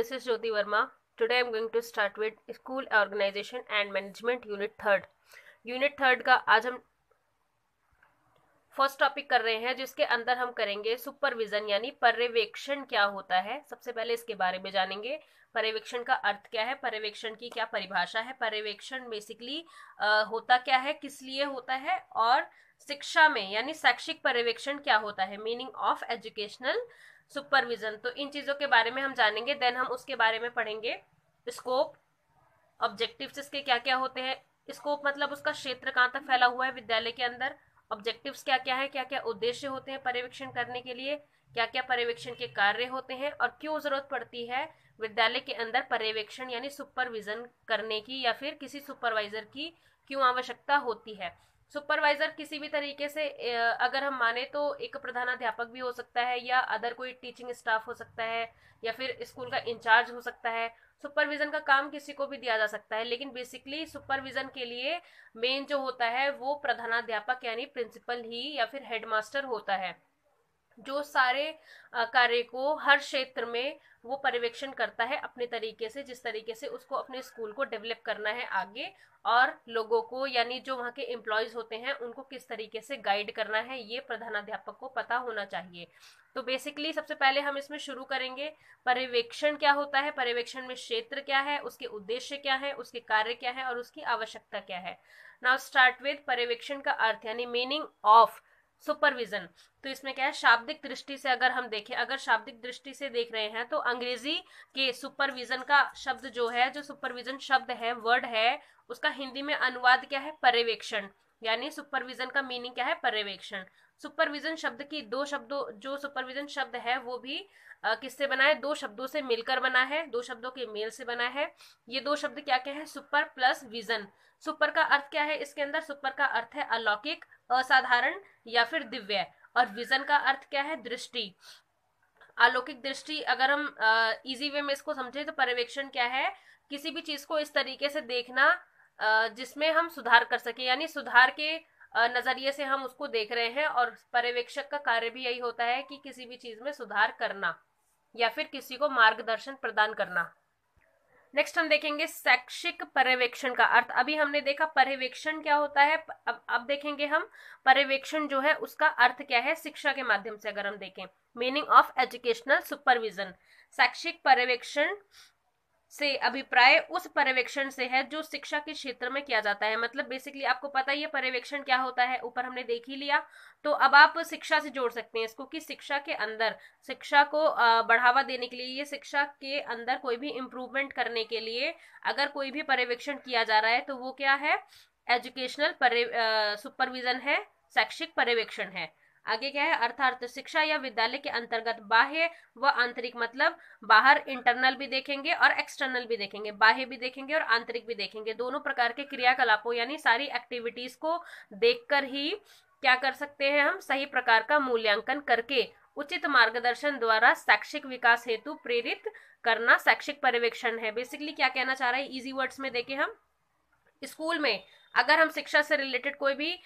this is Jyoti Verma today I am going to start with school organisation and management unit third unit third का आज हम first topic कर रहे हैं जिसके अंदर हम करेंगे सुपरविजन यानी पर्यवेक्षण क्या होता है सबसे पहले इसके बारे में जानेंगे पर्यवेक्षण का अर्थ क्या है पर्यवेक्षण की क्या परिभाषा है पर्यवेक्षण बेसिकली होता क्या है किस लिए होता है और शिक्षा में यानी शैक्षिक पर्यवेक्षण क्या होता है मीनिंग ऑफ एजुकेशनल सुपरविजन तो इन चीज़ों के बारे में हम जानेंगे देन हम उसके बारे में पढ़ेंगे स्कोप ऑब्जेक्टिव्स इसके क्या क्या होते हैं स्कोप मतलब उसका क्षेत्र कहाँ तक फैला हुआ है विद्यालय के अंदर ऑब्जेक्टिव्स क्या क्या है क्या क्या उद्देश्य होते हैं पर्यवेक्षण करने के लिए क्या क्या पर्यवेक्षण के कार्य होते हैं और क्यों जरूरत पड़ती है विद्यालय के अंदर पर्यवेक्षण यानी सुपरविजन करने की या फिर किसी सुपरवाइजर की क्यों आवश्यकता होती है सुपरवाइजर किसी भी तरीके से अगर हम माने तो एक प्रधानाध्यापक भी हो सकता है या अदर कोई टीचिंग स्टाफ हो सकता है या फिर स्कूल का इंचार्ज हो सकता है सुपरविजन का काम किसी को भी दिया जा सकता है लेकिन बेसिकली सुपरविजन के लिए मेन जो होता है वो प्रधानाध्यापक यानी प्रिंसिपल ही या फिर हेडमास्टर होता है जो सारे कार्य को हर क्षेत्र में वो पर्यवेक्षण करता है अपने तरीके से जिस तरीके से उसको अपने स्कूल को डेवलप करना है आगे और लोगों को यानी जो वहाँ के एम्प्लॉयज़ होते हैं उनको किस तरीके से गाइड करना है ये प्रधानाध्यापक को पता होना चाहिए तो बेसिकली सबसे पहले हम इसमें शुरू करेंगे पर्यवेक्षण क्या होता है पर्यवेक्षण में क्षेत्र क्या है उसके उद्देश्य क्या है उसके कार्य क्या है और उसकी आवश्यकता क्या है नाउ स्टार्ट विद पर्यवेक्षण का अर्थ यानी मीनिंग ऑफ सुपरविजन तो इसमें क्या है शाब्दिक दृष्टि से अगर हम देखें अगर शाब्दिक दृष्टि से देख रहे हैं तो अंग्रेजी के सुपरविजन का शब्द जो है जो सुपरविजन शब्द है वर्ड है उसका हिंदी में अनुवाद क्या है पर्यवेक्षण यानी सुपरविजन का मीनिंग क्या है पर्यवेक्षण सुपरविजन शब्द की दो शब्दों जो सुपरविजन शब्द है वो भी किससे बना है दो शब्दों से मिलकर बना है दो शब्दों के मेल से बना है ये दो शब्द क्या क्या है सुपर प्लस विजन सुपर का अर्थ क्या है इसके अंदर सुपर का अर्थ है अलौकिक असाधारण या फिर दिव्य और विजन का अर्थ क्या है दृष्टि अलौकिक दृष्टि अगर हम इजी वे में इसको समझे तो पर्यवेक्षण क्या है किसी भी चीज को इस तरीके से देखना जिसमें हम सुधार कर सके यानी सुधार के नजरिए से हम उसको देख रहे हैं और पर्यवेक्षक का कार्य भी यही होता है कि किसी भी चीज में सुधार करना या फिर किसी को मार्गदर्शन प्रदान करना नेक्स्ट हम देखेंगे शैक्षिक पर्यवेक्षण का अर्थ अभी हमने देखा पर्यवेक्षण क्या होता है अब अब देखेंगे हम पर्यवेक्षण जो है उसका अर्थ क्या है शिक्षा के माध्यम से अगर हम देखें मीनिंग ऑफ एजुकेशनल सुपरविजन शैक्षिक पर्यवेक्षण से अभिप्राय उस पर्यवेक्षण से है जो शिक्षा के क्षेत्र में किया जाता है मतलब बेसिकली आपको पता ही है पर्यवेक्षण क्या होता है ऊपर हमने देख ही लिया तो अब आप शिक्षा से जोड़ सकते हैं इसको कि शिक्षा के अंदर शिक्षा को बढ़ावा देने के लिए ये शिक्षा के अंदर कोई भी इम्प्रूवमेंट करने के लिए अगर कोई भी पर्यवेक्षण किया जा रहा है तो वो क्या है एजुकेशनल सुपरविजन है शैक्षिक पर्यवेक्षण है आगे क्या है अर्थार्थ शिक्षा या विद्यालय के अंतर्गत बाह्य व आंतरिक मतलब बाहर इंटरनल भी देखेंगे और एक्सटर्नल भी देखेंगे बाह्य भी देखेंगे और आंतरिक भी देखेंगे दोनों प्रकार के क्रियाकलापों यानी सारी एक्टिविटीज को देखकर ही क्या कर सकते हैं हम सही प्रकार का मूल्यांकन करके उचित मार्गदर्शन द्वारा शैक्षिक विकास हेतु प्रेरित करना शैक्षिक पर्यवेक्षण है बेसिकली क्या कहना चाह रहे हैं इजी वर्ड्स में देखे हम स्कूल में अगर हम शिक्षा से रिलेटेड कोई भी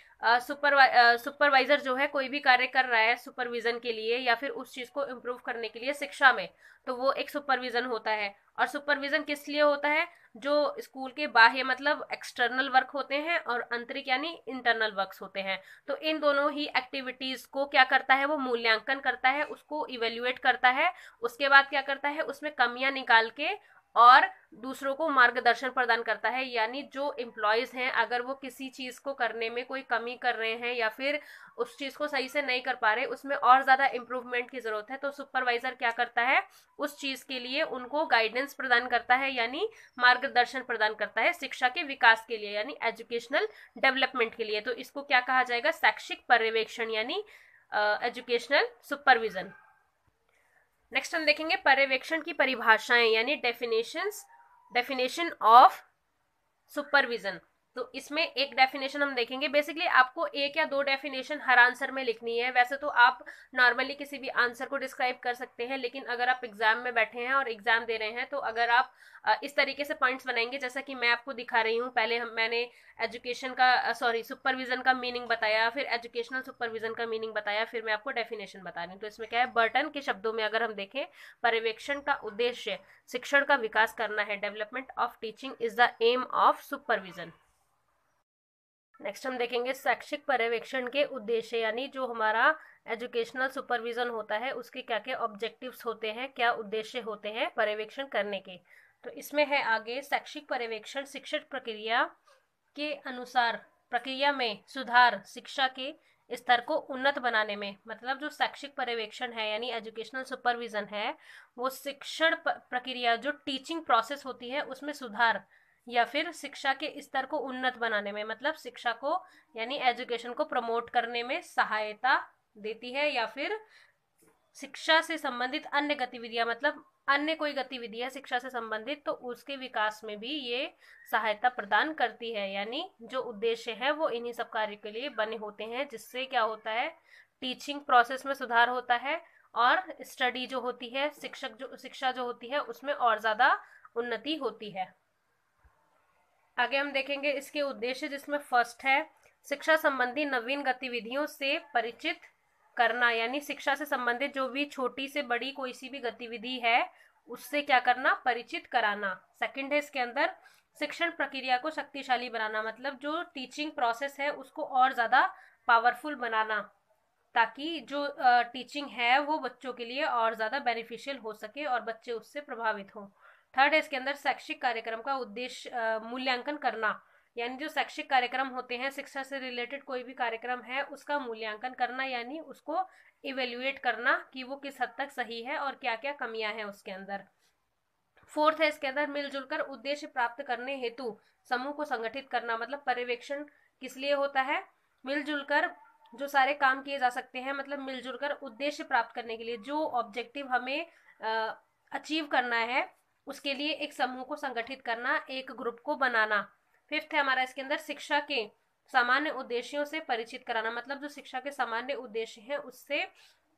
सुपरवाइजर जो है कोई भी कार्य कर रहा है सुपरविजन के लिए या फिर उस चीज़ को इम्प्रूव करने के लिए शिक्षा में तो वो एक सुपरविजन होता है और सुपरविजन किस लिए होता है जो स्कूल के बाह्य मतलब एक्सटर्नल वर्क होते हैं और आंतरिक यानी इंटरनल वर्क होते हैं तो इन दोनों ही एक्टिविटीज़ को क्या करता है वो मूल्यांकन करता है उसको इवेल्युएट करता है उसके बाद क्या करता है उसमें कमियां निकाल के और दूसरों को मार्गदर्शन प्रदान करता है यानी जो एम्प्लॉयज़ हैं अगर वो किसी चीज़ को करने में कोई कमी कर रहे हैं या फिर उस चीज़ को सही से नहीं कर पा रहे उसमें और ज़्यादा इम्प्रूवमेंट की ज़रूरत है तो सुपरवाइज़र क्या करता है उस चीज़ के लिए उनको गाइडेंस प्रदान करता है यानी मार्गदर्शन प्रदान करता है शिक्षा के विकास के लिए यानी एजुकेशनल डेवलपमेंट के लिए तो इसको क्या कहा जाएगा शैक्षिक पर्यवेक्षण यानी एजुकेशनल सुपरविज़न नेक्स्ट हम देखेंगे पर्यवेक्षण की परिभाषाएं यानी डेफिनेशन डेफिनेशन ऑफ सुपरविजन तो इसमें एक डेफिनेशन हम देखेंगे बेसिकली आपको एक या दो डेफिनेशन हर आंसर में लिखनी है वैसे तो आप नॉर्मली किसी भी आंसर को डिस्क्राइब कर सकते हैं लेकिन अगर आप एग्जाम में बैठे हैं और एग्जाम दे रहे हैं तो अगर आप इस तरीके से पॉइंट्स बनाएंगे जैसा कि मैं आपको दिखा रही हूँ पहले हम मैंने एजुकेशन का सॉरी सुपरविजन का मीनिंग बताया फिर एजुकेशनल सुपरविजन का मीनिंग बताया फिर मैं आपको डेफिनेशन बता रही हूँ तो इसमें क्या है बर्टन के शब्दों में अगर हम देखें पर्यवेक्षण का उद्देश्य शिक्षण का विकास करना है development of teaching is the aim of supervision next हम देखेंगे शैक्षिक पर्यवेक्षण के उद्देश्य यानी जो हमारा एजुकेशनल सुपरविजन होता है उसके क्या क्या ऑब्जेक्टिव्स होते हैं क्या उद्देश्य होते हैं पर्यवेक्षण करने के तो इसमें है आगे शैक्षिक पर्यवेक्षण शिक्षण प्रक्रिया के अनुसार प्रक्रिया में सुधार शिक्षा के स्तर को उन्नत बनाने में मतलब जो शैक्षिक पर्यवेक्षण है यानी एजुकेशनल सुपरविजन है वो शिक्षण प्रक्रिया जो टीचिंग प्रोसेस होती है उसमें सुधार या फिर शिक्षा के स्तर को उन्नत बनाने में मतलब शिक्षा को यानी एजुकेशन को प्रमोट करने में सहायता देती है या फिर शिक्षा से संबंधित अन्य गतिविधियां मतलब अन्य कोई गतिविधि है शिक्षा से संबंधित तो उसके विकास में भी ये सहायता प्रदान करती है यानी जो उद्देश्य है वो इन्हीं सब कार्य के लिए बने होते हैं जिससे क्या होता है टीचिंग प्रोसेस में सुधार होता है और स्टडी जो होती है शिक्षक जो शिक्षा जो होती है उसमें और ज़्यादा उन्नति होती है आगे हम देखेंगे इसके उद्देश्य जिसमें फर्स्ट है शिक्षा संबंधी नवीन गतिविधियों से परिचित करना यानी शिक्षा से संबंधित जो भी छोटी से बड़ी कोई सी भी गतिविधि है उससे क्या करना परिचित कराना सेकंड है इसके अंदर शिक्षण प्रक्रिया को शक्तिशाली बनाना मतलब जो टीचिंग प्रोसेस है उसको और ज़्यादा पावरफुल बनाना ताकि जो टीचिंग है वो बच्चों के लिए और ज़्यादा बेनिफिशियल हो सके और बच्चे उससे प्रभावित हों थर्ड है इसके अंदर शैक्षिक कार्यक्रम का उद्देश्य मूल्यांकन करना यानी जो शैक्षिक कार्यक्रम होते हैं शिक्षा से रिलेटेड कोई भी कार्यक्रम है उसका मूल्यांकन करना यानी उसको इवेल्युएट करना कि वो किस हद तक सही है और क्या क्या कमियां हैं उसके अंदर फोर्थ है इसके अंदर मिलजुल कर उद्देश्य प्राप्त करने हेतु समूह को संगठित करना मतलब पर्यवेक्षण किस लिए होता है मिलजुल कर जो सारे काम किए जा सकते हैं मतलब मिलजुल कर उद्देश्य प्राप्त करने के लिए जो ऑब्जेक्टिव हमें अचीव करना है उसके लिए एक समूह को संगठित करना एक ग्रुप को बनाना फिफ्थ है हमारा इसके अंदर शिक्षा के सामान्य उद्देश्यों से परिचित कराना मतलब जो शिक्षा के सामान्य उद्देश्य हैं उससे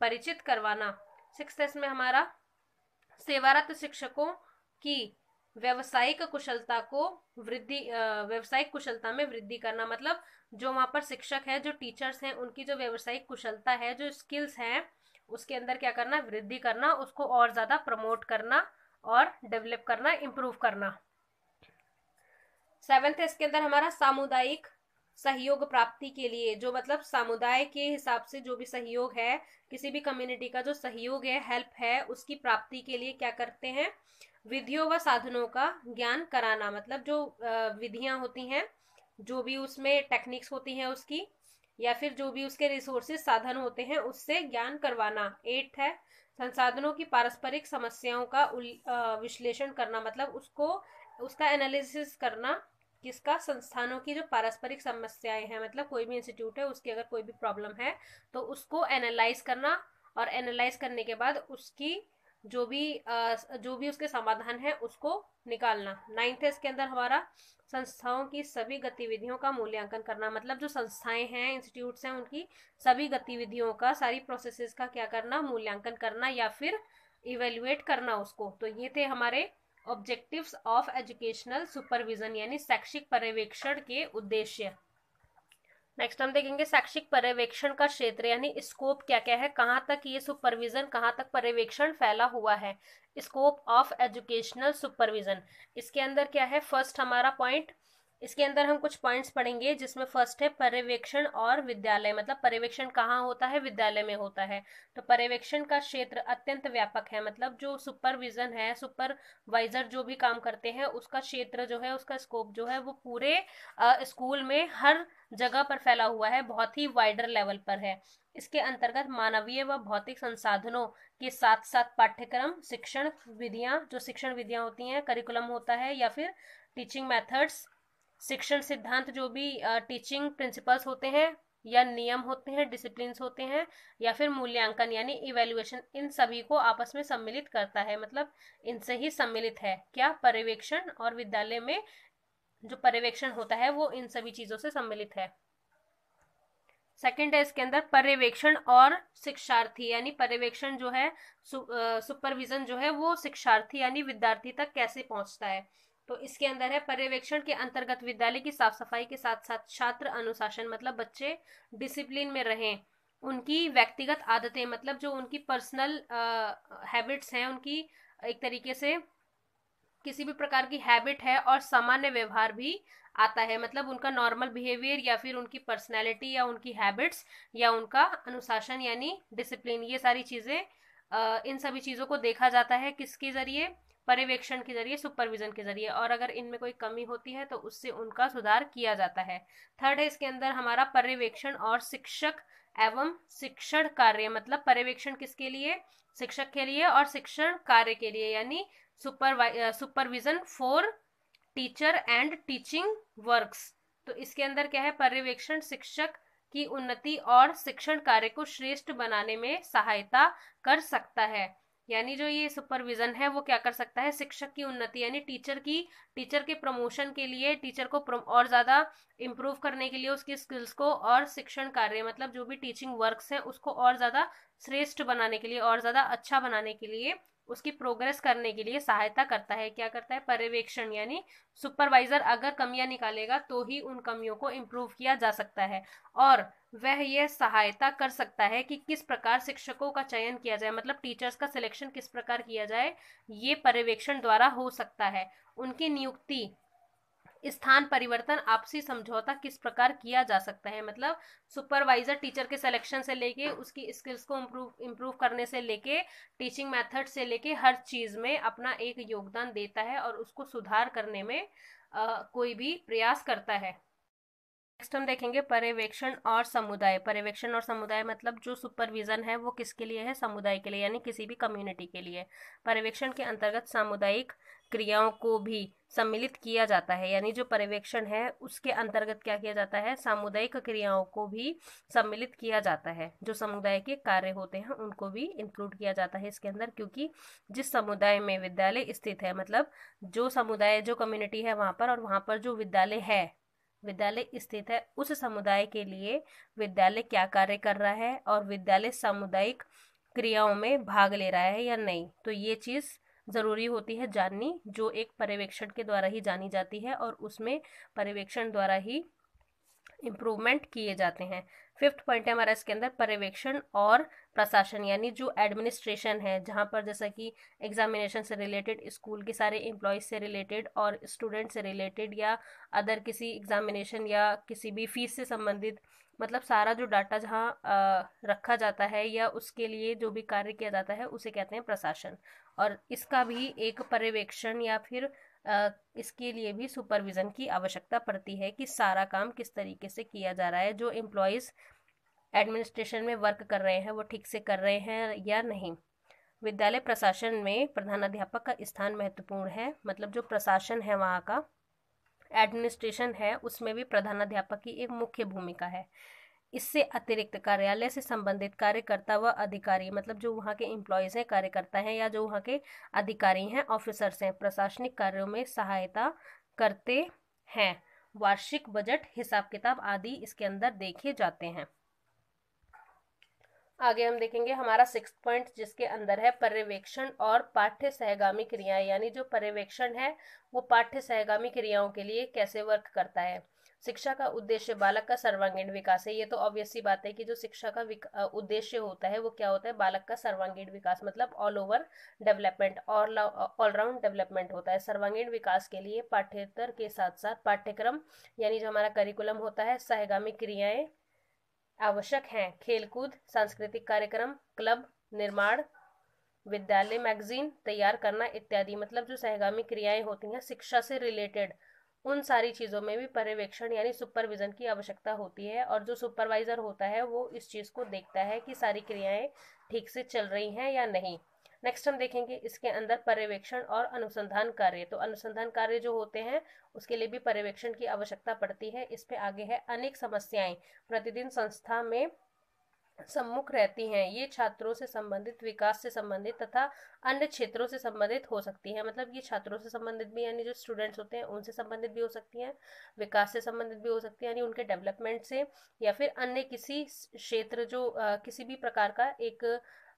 परिचित करवाना सिक्स में हमारा सेवारत शिक्षकों की व्यवसायिक कुशलता को वृद्धि व्यवसायिक कुशलता में वृद्धि करना मतलब जो वहाँ पर शिक्षक है जो टीचर्स हैं उनकी जो व्यवसायिक कुशलता है जो स्किल्स हैं उसके अंदर क्या करना वृद्धि करना उसको और ज़्यादा प्रमोट करना और डेवलप करना इम्प्रूव करना सेवेंथ है इसके अंदर हमारा सामुदायिक सहयोग प्राप्ति के लिए जो मतलब समुदाय के हिसाब से जो भी सहयोग है किसी भी कम्युनिटी का जो सहयोग है हेल्प है उसकी प्राप्ति के लिए क्या करते हैं विधियों व साधनों का ज्ञान कराना मतलब जो विधियां होती हैं जो भी उसमें टेक्निक्स होती हैं उसकी या फिर जो भी उसके रिसोर्सेज साधन होते हैं उससे ज्ञान करवाना एट्थ है संसाधनों की पारस्परिक समस्याओं का विश्लेषण करना मतलब उसको उसका एनालिसिस करना किसका संस्थानों की जो पारस्परिक समस्याएं हैं मतलब कोई भी इंस्टीट्यूट है उसकी अगर कोई भी प्रॉब्लम है तो उसको एनालाइज करना और एनालाइज करने के बाद उसकी जो भी जो भी उसके समाधान है उसको निकालना नाइन्थ है इसके अंदर हमारा संस्थाओं की सभी गतिविधियों का मूल्यांकन करना मतलब जो संस्थाएं हैं इंस्टीट्यूट्स हैं उनकी सभी गतिविधियों का सारी प्रोसेसेस का क्या करना मूल्यांकन करना या फिर इवेल्युएट करना उसको तो ये थे हमारे ऑब्जेक्टिव्स ऑफ एजुकेशनल सुपरविजन यानी शैक्षिक पर्यवेक्षण के उद्देश्य नेक्स्ट हम देखेंगे शैक्षिक पर्यवेक्षण का क्षेत्र यानी स्कोप क्या क्या है कहाँ तक ये सुपरविजन कहाँ तक पर्यवेक्षण फैला हुआ है स्कोप ऑफ एजुकेशनल सुपरविजन इसके अंदर क्या है फर्स्ट हमारा पॉइंट इसके अंदर हम कुछ पॉइंट्स पढ़ेंगे जिसमें फर्स्ट है पर्यवेक्षण और विद्यालय मतलब पर्यवेक्षण कहाँ होता है विद्यालय में होता है तो पर्यवेक्षण का क्षेत्र अत्यंत व्यापक है मतलब जो सुपरविजन है सुपरवाइजर जो भी काम करते हैं उसका क्षेत्र जो है उसका स्कोप जो है वो पूरे स्कूल में हर जगह पर फैला हुआ है बहुत ही वाइडर लेवल पर है इसके अंतर्गत मानवीय व भौतिक संसाधनों के साथ साथ पाठ्यक्रम शिक्षण विधियां जो शिक्षण विधियां होती हैं करिकुलम होता है या फिर टीचिंग मेथड्स शिक्षण सिद्धांत जो भी टीचिंग प्रिंसिपल्स होते हैं या नियम होते हैं डिसिप्लिन होते हैं या फिर मूल्यांकन यानी इवेल्युएशन इन सभी को आपस में सम्मिलित करता है मतलब इनसे ही सम्मिलित है क्या पर्यवेक्षण और विद्यालय में जो पर्यवेक्षण होता है वो इन सभी चीजों से सम्मिलित है सेकेंड है इसके अंदर पर्यवेक्षण और शिक्षार्थी यानी पर्यवेक्षण जो है सु, सुपरविजन जो है वो शिक्षार्थी यानी विद्यार्थी तक कैसे पहुंचता है तो इसके अंदर है पर्यवेक्षण के अंतर्गत विद्यालय की साफ सफाई के साथ साथ छात्र अनुशासन मतलब बच्चे डिसिप्लिन में रहें उनकी व्यक्तिगत आदतें मतलब जो उनकी पर्सनल हैबिट्स हैं उनकी एक तरीके से किसी भी प्रकार की हैबिट है और सामान्य व्यवहार भी आता है मतलब उनका नॉर्मल बिहेवियर या फिर उनकी पर्सनैलिटी या उनकी हैबिट्स या उनका अनुशासन यानी डिसिप्लिन ये सारी चीज़ें इन सभी चीज़ों को देखा जाता है किसके ज़रिए पर्यवेक्षण के जरिए सुपरविजन के जरिए और अगर इनमें कोई कमी होती है तो उससे उनका सुधार किया जाता है थर्ड है इसके अंदर हमारा पर्यवेक्षण और शिक्षक एवं शिक्षण कार्य मतलब पर्यवेक्षण किसके लिए शिक्षक के लिए और शिक्षण कार्य के लिए यानी सुपरवाइ supervision for teacher and teaching works तो इसके अंदर क्या है पर्यवेक्षण शिक्षक की उन्नति और शिक्षण कार्य को श्रेष्ठ बनाने में सहायता कर सकता है यानी जो ये सुपरविजन है वो क्या कर सकता है शिक्षक की उन्नति यानी टीचर की टीचर के प्रमोशन के लिए टीचर को और ज़्यादा इम्प्रूव करने के लिए उसकी स्किल्स को और शिक्षण कार्य मतलब जो भी टीचिंग वर्क्स हैं उसको और ज़्यादा श्रेष्ठ बनाने के लिए और ज़्यादा अच्छा बनाने के लिए उसकी प्रोग्रेस करने के लिए सहायता करता है क्या करता है पर्यवेक्षण यानी सुपरवाइजर अगर कमियां निकालेगा तो ही उन कमियों को इम्प्रूव किया जा सकता है और वह यह सहायता कर सकता है कि किस प्रकार शिक्षकों का चयन किया जाए मतलब टीचर्स का सिलेक्शन किस प्रकार किया जाए ये पर्यवेक्षण द्वारा हो सकता है उनकी नियुक्ति स्थान परिवर्तन आपसी समझौता किस प्रकार किया जा सकता है मतलब सुपरवाइजर टीचर के सिलेक्शन से लेके उसकी स्किल्स को इम्प्रूव इम्प्रूव करने से लेके टीचिंग मेथड से लेके हर चीज़ में अपना एक योगदान देता है और उसको सुधार करने में आ, कोई भी प्रयास करता है नेक्स्ट हम देखेंगे पर्यवेक्षण और समुदाय पर्यवेक्षण और समुदाय मतलब जो सुपरविजन है वो किसके लिए है समुदाय के लिए यानी किसी भी कम्युनिटी के लिए पर्यवेक्षण के अंतर्गत सामुदायिक क्रियाओं को भी सम्मिलित किया जाता है यानी जो पर्यवेक्षण है उसके अंतर्गत क्या किया जाता है सामुदायिक क्रियाओं को भी सम्मिलित किया जाता है जो समुदाय के कार्य होते हैं उनको भी इंक्लूड किया जाता है इसके अंदर क्योंकि जिस समुदाय में विद्यालय स्थित है मतलब जो समुदाय जो कम्युनिटी है वहाँ पर और वहाँ पर जो विद्यालय है विद्यालय स्थित है उस समुदाय के लिए विद्यालय क्या कार्य कर रहा है और विद्यालय सामुदायिक क्रियाओं में भाग ले रहा है या नहीं तो ये चीज़ ज़रूरी होती है जाननी जो एक पर्यवेक्षण के द्वारा ही जानी जाती है और उसमें पर्यवेक्षण द्वारा ही इम्प्रूवमेंट किए जाते हैं फिफ्थ पॉइंट है हमारा इसके अंदर पर्यवेक्षण और प्रशासन यानी जो एडमिनिस्ट्रेशन है जहाँ पर जैसा कि एग्जामिनेशन से रिलेटेड स्कूल के सारे एम्प्लॉयज से रिलेटेड और स्टूडेंट से रिलेटेड या अदर किसी एग्जामिनेशन या किसी भी फीस से संबंधित मतलब सारा जो डाटा जहाँ रखा जाता है या उसके लिए जो भी कार्य किया जाता है उसे कहते हैं प्रशासन और इसका भी एक पर्यवेक्षण या फिर इसके लिए भी सुपरविज़न की आवश्यकता पड़ती है कि सारा काम किस तरीके से किया जा रहा है जो एम्प्लॉयज़ एडमिनिस्ट्रेशन में वर्क कर रहे हैं वो ठीक से कर रहे हैं या नहीं विद्यालय प्रशासन में प्रधानाध्यापक का स्थान महत्वपूर्ण है मतलब जो प्रशासन है वहाँ का एडमिनिस्ट्रेशन है उसमें भी प्रधानाध्यापक की एक मुख्य भूमिका है इससे अतिरिक्त कार्यालय से संबंधित कार्यकर्ता व अधिकारी मतलब जो वहाँ के एम्प्लॉयज़ हैं कार्यकर्ता हैं या जो वहाँ के अधिकारी हैं ऑफिसर्स हैं प्रशासनिक कार्यों में सहायता करते हैं वार्षिक बजट हिसाब किताब आदि इसके अंदर देखे जाते हैं आगे हम देखेंगे हमारा सिक्स पॉइंट जिसके अंदर है पर्यवेक्षण और पाठ्य सहगामी क्रियाएं यानी जो पर्यवेक्षण है वो पाठ्य सहगामी क्रियाओं के लिए कैसे वर्क करता है शिक्षा का उद्देश्य बालक का सर्वांगीण विकास है ये तो सी बात है कि जो शिक्षा का उद्देश्य होता है वो क्या होता है बालक का सर्वांगीण विकास मतलब ऑल ओवर डेवलपमेंट और ऑलराउंड डेवलपमेंट होता है सर्वांगीण विकास के लिए पाठ्यतर के साथ साथ पाठ्यक्रम यानी जो हमारा करिकुलम होता है सहगामी क्रियाएं आवश्यक हैं खेलकूद सांस्कृतिक कार्यक्रम क्लब निर्माण विद्यालय मैगजीन तैयार करना इत्यादि मतलब जो सहगामी क्रियाएं होती हैं शिक्षा से रिलेटेड उन सारी चीज़ों में भी पर्यवेक्षण यानी सुपरविजन की आवश्यकता होती है और जो सुपरवाइज़र होता है वो इस चीज़ को देखता है कि सारी क्रियाएं ठीक से चल रही हैं या नहीं नेक्स्ट हम देखेंगे इसके अंदर पर्यवेक्षण और अनुसंधान कार्य तो अनुसंधान कार्य जो होते हैं उसके लिए भी पर्यवेक्षण की आवश्यकता पड़ती है इस पे आगे है अनेक समस्याएं प्रतिदिन संस्था में सम्मुख रहती हैं ये छात्रों से संबंधित विकास से संबंधित तथा अन्य क्षेत्रों से संबंधित हो सकती है मतलब ये छात्रों से संबंधित भी यानी जो स्टूडेंट्स होते हैं उनसे संबंधित भी हो सकती हैं विकास से संबंधित भी हो सकती है यानी उनके डेवलपमेंट से या फिर अन्य किसी क्षेत्र जो आ, किसी भी प्रकार का एक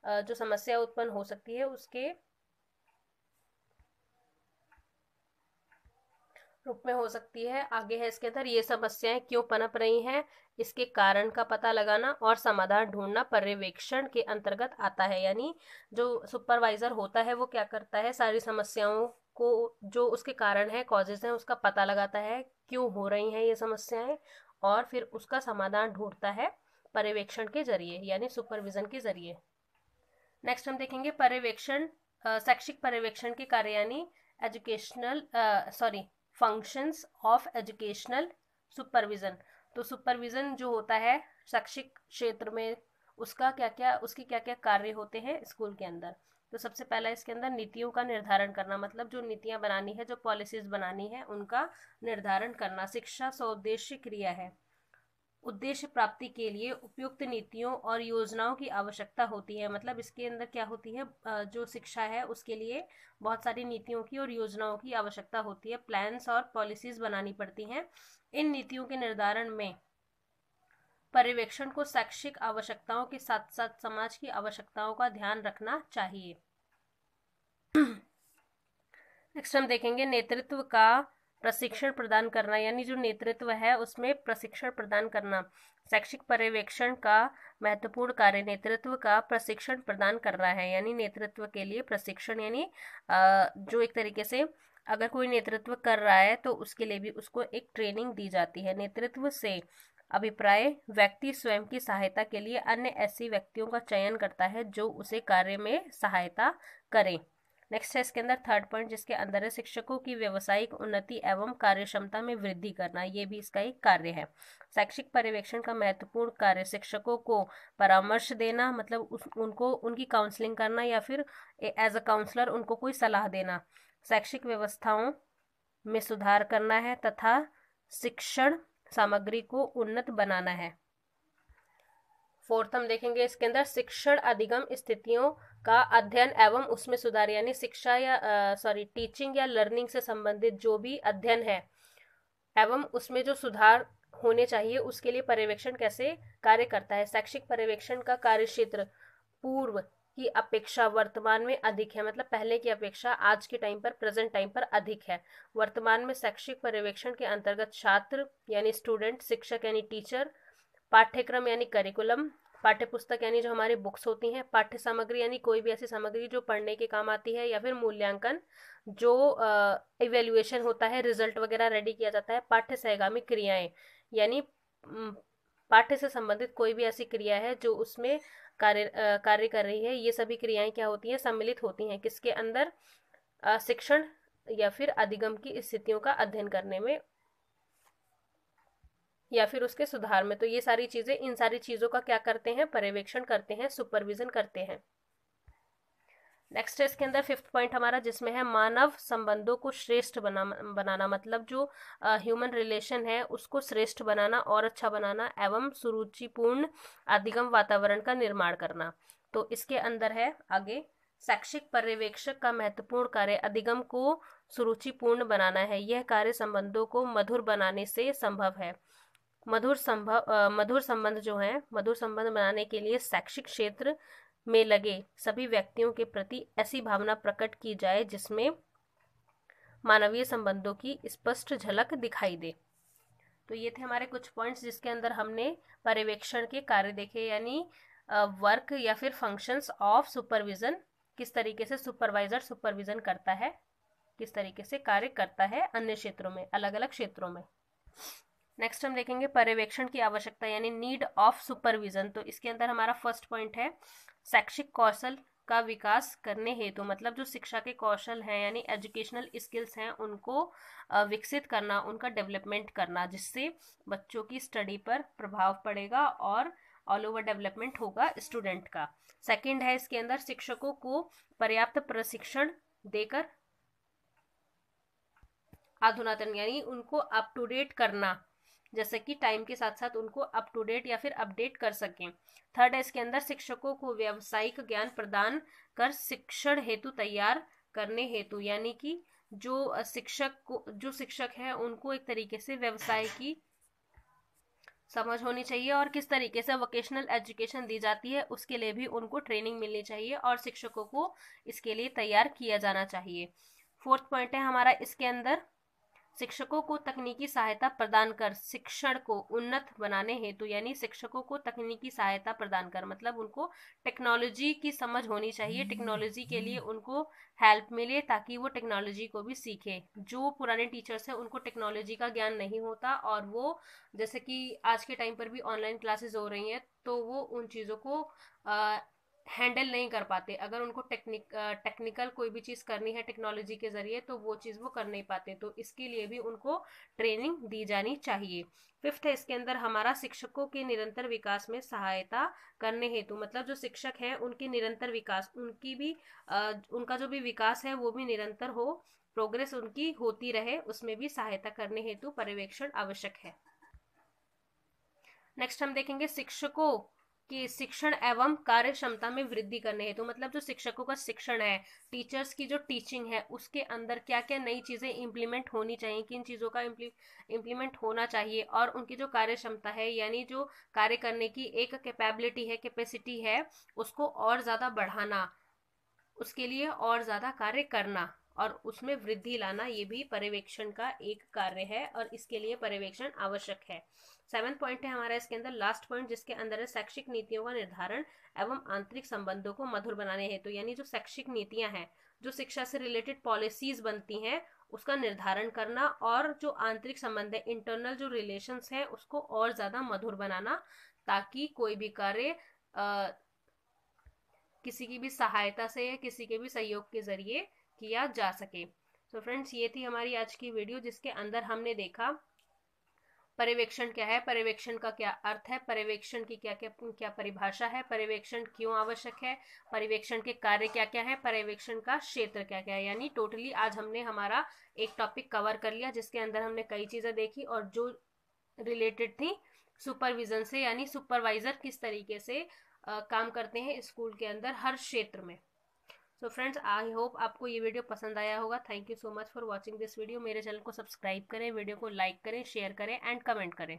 जो समस्या उत्पन्न हो सकती है उसके रूप में हो सकती है आगे है इसके अंदर ये समस्याएं क्यों पनप रही हैं इसके कारण का पता लगाना और समाधान ढूंढना पर्यवेक्षण के अंतर्गत आता है यानी जो सुपरवाइजर होता है वो क्या करता है सारी समस्याओं को जो उसके कारण है कॉजेज हैं उसका पता लगाता है क्यों हो रही हैं ये समस्याएं और फिर उसका समाधान ढूंढता है पर्यवेक्षण के जरिए यानी सुपरविजन के जरिए नेक्स्ट हम देखेंगे पर्यवेक्षण शैक्षिक पर्यवेक्षण के कार्य यानी educational sorry functions of educational supervision तो सुपरविजन जो होता है शैक्षिक क्षेत्र में उसका क्या क्या उसके क्या क्या कार्य होते हैं स्कूल के अंदर तो सबसे पहला इसके अंदर नीतियों का निर्धारण करना मतलब जो नीतियाँ बनानी है जो पॉलिसीज बनानी है उनका निर्धारण करना शिक्षा स्वदेशी क्रिया है उद्देश्य प्राप्ति के लिए उपयुक्त नीतियों और योजनाओं की आवश्यकता होती है मतलब इसके अंदर क्या होती है जो शिक्षा है उसके लिए बहुत सारी नीतियों की और योजनाओं की आवश्यकता होती है प्लान्स और पॉलिसीज बनानी पड़ती हैं इन नीतियों के निर्धारण में पर्यवेक्षण को शैक्षिक आवश्यकताओं के साथ साथ समाज की आवश्यकताओं का ध्यान रखना चाहिए नेक्स्ट हम देखेंगे नेतृत्व का प्रशिक्षण प्रदान करना यानी जो नेतृत्व है उसमें प्रशिक्षण प्रदान करना शैक्षिक पर्यवेक्षण का महत्वपूर्ण कार्य नेतृत्व का प्रशिक्षण प्रदान करना है यानी नेतृत्व के लिए प्रशिक्षण यानी जो एक तरीके से अगर कोई नेतृत्व कर रहा है तो उसके लिए भी उसको एक ट्रेनिंग दी जाती है नेतृत्व से अभिप्राय व्यक्ति स्वयं की सहायता के लिए अन्य ऐसी व्यक्तियों का चयन करता है जो उसे कार्य में सहायता करें नेक्स्ट है इसके अंदर थर्ड पॉइंट जिसके अंदर है शिक्षकों की व्यवसायिक उन्नति एवं कार्यक्षमता में वृद्धि करना ये भी इसका एक कार्य है शैक्षिक पर्यवेक्षण का महत्वपूर्ण कार्य शिक्षकों को परामर्श देना मतलब उस, उनको उनकी काउंसलिंग करना या फिर एज अ काउंसलर उनको कोई सलाह देना शैक्षिक व्यवस्थाओं में सुधार करना है तथा शिक्षण सामग्री को उन्नत बनाना है फोर्थ हम देखेंगे इसके अंदर शिक्षण अधिगम स्थितियों का अध्ययन एवं उसमें सुधार यानी शिक्षा या सॉरी टीचिंग या लर्निंग से संबंधित जो भी अध्ययन है एवं उसमें जो सुधार होने चाहिए उसके लिए पर्यवेक्षण कैसे कार्य करता है शैक्षिक पर्यवेक्षण का कार्य क्षेत्र पूर्व की अपेक्षा वर्तमान में अधिक है मतलब पहले की अपेक्षा आज के टाइम पर प्रेजेंट टाइम पर अधिक है वर्तमान में शैक्षिक पर्यवेक्षण के अंतर्गत छात्र यानी स्टूडेंट शिक्षक यानी टीचर पाठ्यक्रम यानी करिकुलम पाठ्य पुस्तक यानी जो हमारी बुक्स होती हैं पाठ्य सामग्री यानी कोई भी ऐसी सामग्री जो पढ़ने के काम आती है या फिर मूल्यांकन जो इवेल्युएशन होता है रिजल्ट वगैरह रेडी किया जाता है पाठ्य सहगामी क्रियाएं यानी पाठ्य से संबंधित कोई भी ऐसी क्रिया है जो उसमें कार्य कार्य कर रही है ये सभी क्रियाएं क्या होती हैं सम्मिलित होती हैं किसके अंदर शिक्षण या फिर अधिगम की स्थितियों का अध्ययन करने में या फिर उसके सुधार में तो ये सारी चीज़ें इन सारी चीज़ों का क्या करते हैं पर्यवेक्षण करते हैं सुपरविजन करते हैं नेक्स्ट इसके अंदर फिफ्थ पॉइंट हमारा जिसमें है मानव संबंधों को श्रेष्ठ बना बनाना मतलब जो ह्यूमन रिलेशन है उसको श्रेष्ठ बनाना और अच्छा बनाना एवं सुरुचिपूर्ण अधिगम वातावरण का निर्माण करना तो इसके अंदर है आगे शैक्षिक पर्यवेक्षक का महत्वपूर्ण कार्य अधिगम को सुरुचिपूर्ण बनाना है यह कार्य संबंधों को मधुर बनाने से संभव है मधुर संभव मधुर संबंध जो है मधुर संबंध बनाने के लिए शैक्षिक क्षेत्र में लगे सभी व्यक्तियों के प्रति ऐसी भावना प्रकट की जाए जिसमें मानवीय संबंधों की स्पष्ट झलक दिखाई दे तो ये थे हमारे कुछ पॉइंट्स जिसके अंदर हमने पर्यवेक्षण के कार्य देखे यानी वर्क या फिर फंक्शंस ऑफ सुपरविजन किस तरीके से सुपरवाइजर सुपरविजन करता है किस तरीके से कार्य करता है अन्य क्षेत्रों में अलग अलग क्षेत्रों में नेक्स्ट हम देखेंगे पर्यवेक्षण की आवश्यकता यानी नीड ऑफ सुपरविजन तो इसके अंदर हमारा फर्स्ट पॉइंट है शैक्षिक कौशल का विकास करने हेतु तो मतलब जो शिक्षा के कौशल हैं यानी एजुकेशनल स्किल्स हैं उनको विकसित करना उनका डेवलपमेंट करना जिससे बच्चों की स्टडी पर प्रभाव पड़ेगा और ऑल ओवर डेवलपमेंट होगा स्टूडेंट का सेकंड है इसके अंदर शिक्षकों को पर्याप्त प्रशिक्षण देकर आधुनातन यानी उनको अप टू डेट करना जैसे कि टाइम के साथ साथ उनको अप टू डेट या फिर अपडेट कर सकें थर्ड है इसके अंदर शिक्षकों को व्यावसायिक ज्ञान प्रदान कर शिक्षण हेतु तैयार करने हेतु यानी कि जो शिक्षक को जो शिक्षक है उनको एक तरीके से व्यवसाय की समझ होनी चाहिए और किस तरीके से वोकेशनल एजुकेशन दी जाती है उसके लिए भी उनको ट्रेनिंग मिलनी चाहिए और शिक्षकों को इसके लिए तैयार किया जाना चाहिए फोर्थ पॉइंट है हमारा इसके अंदर शिक्षकों को तकनीकी सहायता प्रदान कर शिक्षण को उन्नत बनाने हेतु यानी शिक्षकों को तकनीकी सहायता प्रदान कर मतलब उनको टेक्नोलॉजी की समझ होनी चाहिए टेक्नोलॉजी के लिए उनको हेल्प मिले ताकि वो टेक्नोलॉजी को भी सीखे जो पुराने टीचर्स हैं उनको टेक्नोलॉजी का ज्ञान नहीं होता और वो जैसे कि आज के टाइम पर भी ऑनलाइन क्लासेस हो रही हैं तो वो उन चीज़ों को आ, हैंडल नहीं कर पाते अगर उनको टेक्निक टेक्निकल कोई भी चीज़ करनी है टेक्नोलॉजी के ज़रिए तो वो चीज़ वो कर नहीं पाते तो इसके लिए भी उनको ट्रेनिंग दी जानी चाहिए फिफ्थ है इसके अंदर हमारा शिक्षकों के निरंतर विकास में सहायता करने हेतु मतलब जो शिक्षक हैं उनके निरंतर विकास उनकी भी उनका जो भी विकास है वो भी निरंतर हो प्रोग्रेस उनकी होती रहे उसमें भी सहायता करने हेतु पर्यवेक्षण आवश्यक है नेक्स्ट हम देखेंगे शिक्षकों कि शिक्षण एवं कार्य क्षमता में वृद्धि करने हेतु तो मतलब जो शिक्षकों का शिक्षण है टीचर्स की जो टीचिंग है उसके अंदर क्या क्या नई चीज़ें इम्प्लीमेंट होनी चाहिए किन चीज़ों का इम्प्लीमेंट होना चाहिए और उनकी जो कार्य क्षमता है यानी जो कार्य करने की एक कैपेबिलिटी है कैपेसिटी है उसको और ज़्यादा बढ़ाना उसके लिए और ज़्यादा कार्य करना और उसमें वृद्धि लाना ये भी पर्यवेक्षण का एक कार्य है और इसके लिए पर्यवेक्षण आवश्यक है सेवन्थ पॉइंट है हमारा इसके अंदर लास्ट पॉइंट जिसके अंदर है शैक्षिक नीतियों का निर्धारण एवं आंतरिक संबंधों को मधुर बनाने हेतु तो यानी जो शैक्षिक नीतियां हैं जो शिक्षा से रिलेटेड पॉलिसीज बनती हैं उसका निर्धारण करना और जो आंतरिक संबंध है इंटरनल जो रिलेशन है उसको और ज़्यादा मधुर बनाना ताकि कोई भी कार्य किसी की भी सहायता से या किसी के भी सहयोग के जरिए किया जा सके तो so फ्रेंड्स ये थी हमारी आज की वीडियो जिसके अंदर हमने देखा पर्यवेक्षण क्या है पर्यवेक्षण का क्या अर्थ है पर्यवेक्षण की क्या क्या क्या परिभाषा है पर्यवेक्षण क्यों आवश्यक है पर्यवेक्षण के कार्य क्या क्या है पर्यवेक्षण का क्षेत्र क्या क्या है यानी टोटली आज हमने हमारा एक टॉपिक कवर कर लिया जिसके अंदर हमने कई चीज़ें देखी और जो रिलेटेड थी सुपरविजन से यानी सुपरवाइजर किस तरीके से आ, काम करते हैं स्कूल के अंदर हर क्षेत्र में सो फ्रेंड्स आई होप आपको ये वीडियो पसंद आया होगा thank you so much for watching this video मेरे चैनल को सब्सक्राइब करें वीडियो को लाइक करें शेयर करें एंड कमेंट करें